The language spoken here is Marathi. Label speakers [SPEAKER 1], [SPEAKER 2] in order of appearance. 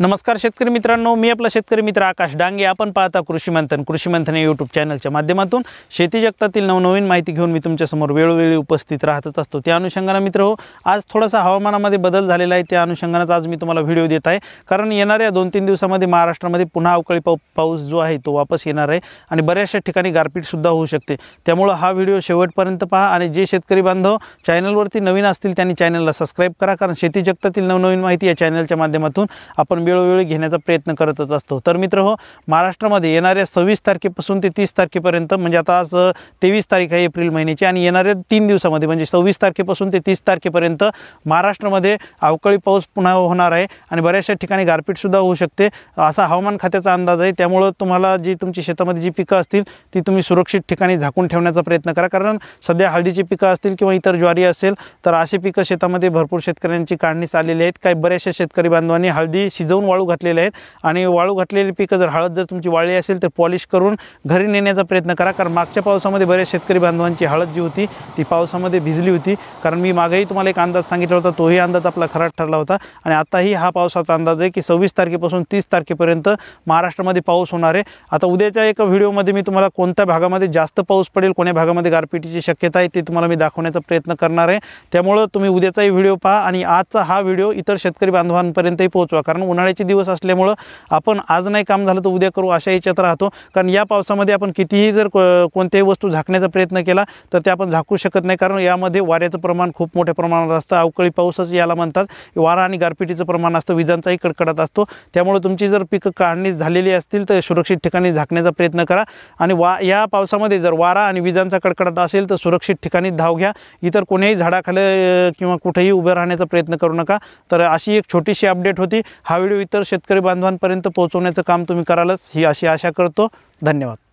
[SPEAKER 1] नमस्कार शेतकरी मित्रांनो मी आपला शेतकरी मित्र आकाश डांगे आपण पाहता कृषी मंथन कृषी मंथन या यूट्यूब चॅनलच्या माध्यमातून शेती जगतातील नवनवीन माहिती घेऊन मी तुमच्यासमोर वेळोवेळी उपस्थित राहतच असतो त्या अनुषंगाने मित्र हो आज थोडासा हवामानामध्ये बदल झालेला आहे त्या अनुषंगानंच आज मी तुम्हाला व्हिडिओ देत आहे कारण येणाऱ्या दोन तीन दिवसामध्ये महाराष्ट्रामध्ये पुन्हा अवकाळी पाऊ पाऊस जो आहे तो वापस येणार आहे आणि बऱ्याचशा ठिकाणी गारपीटसुद्धा होऊ शकते त्यामुळं हा व्हिडिओ शेवटपर्यंत पहा आणि जे शेतकरी बांधव चॅनलवरती नवीन असतील त्यांनी चॅनलला सबस्क्राईब करा कारण शेती जगतातील नवनवीन माहिती या चॅनलच्या माध्यमातून आपण वेळोवेळी घेण्याचा प्रयत्न करतच असतो तर मित्र हो महाराष्ट्रामध्ये येणाऱ्या सव्वीस तारखेपासून ते तीस तारखेपर्यंत म्हणजे आता आज तेवीस तारीख आहे एप्रिल महिन्याची आणि येणाऱ्या तीन दिवसामध्ये म्हणजे सव्वीस तारखेपासून ते तीस तारखेपर्यंत महाराष्ट्रामध्ये अवकाळी पाऊस पुन्हा होणार आहे आणि बऱ्याचशा ठिकाणी गारपीटसुद्धा होऊ शकते असा हवामान खात्याचा अंदाज आहे त्यामुळं तुम्हाला जी तुमची शेतामध्ये जी पिकं असतील ती तुम्ही सुरक्षित ठिकाणी झाकून ठेवण्याचा प्रयत्न करा कारण सध्या हळदीची पिकं असतील किंवा इतर ज्वारी असेल तर असे पिकं शेतामध्ये भरपूर शेतकऱ्यांची काढणी चाललेली आहेत काही बऱ्याचशा शेतकरी बांधवांनी हळदी शिजव दोन वाळू घातलेले आहेत आणि वाळू घातलेली पिकं जर हळद जर तुमची वाळली असेल तर पॉलिश करून घरी नेण्याचा प्रयत्न करा कारण मागच्या पावसामध्ये बऱ्याच शेतकरी बांधवांची हळद जी होती ती पावसामध्ये भिजली होती कारण मी मागेही तुम्हाला एक अंदाज सांगितला होता तोही अंदाज आपला खराब ठरला होता आणि आताही हा पावसाचा अंदाज आहे की सव्वीस तारखेपासून तीस तारखेपर्यंत महाराष्ट्रामध्ये पाऊस होणार आहे आता उद्याच्या एका व्हिडिओमध्ये मी तुम्हाला कोणत्या भागामध्ये जास्त पाऊस पडेल कोण्या भागामध्ये गारपिटीची शक्यता आहे ते तुम्हाला मी दाखवण्याचा प्रयत्न करणार आहे त्यामुळं तुम्ही उद्याचाही व्हिडिओ पहा आणि आजचा हा व्हिडिओ इतर शेतकरी बांधवांपर्यंतही पोहोचवा कारण उन्हाळ्या उन्हाळ्याचे दिवस असल्यामुळं आपण आज नाही काम झालं तर उद्या करू अशा याच्यात राहतो कारण या पावसामध्ये आपण कितीही जर कोणत्याही वस्तू झाकण्याचा प्रयत्न केला तर ते आपण झाकू शकत नाही कारण यामध्ये वाऱ्याचं प्रमाण खूप मोठ्या प्रमाणात असतं अवकाळी पाऊसच याला म्हणतात वारा आणि गारपिटीचं प्रमाण असतं विजांचाही कडकडत असतो त्यामुळे तुमची जर पिकं काढणी झालेली असतील तर सुरक्षित ठिकाणी झाकण्याचा प्रयत्न करा आणि वा या पावसामध्ये जर वारा आणि विजांचा कडकडाट असेल तर सुरक्षित ठिकाणी धाव घ्या इतर कोणीही झाडाखाली किंवा कुठेही उभे राहण्याचा प्रयत्न करू नका तर अशी एक छोटीशी अपडेट होती हा व्हिडिओ इतर शेतकरी बांधवांपर्यंत पोहोचवण्याचं काम तुम्ही करालच ही अशी आशा करतो धन्यवाद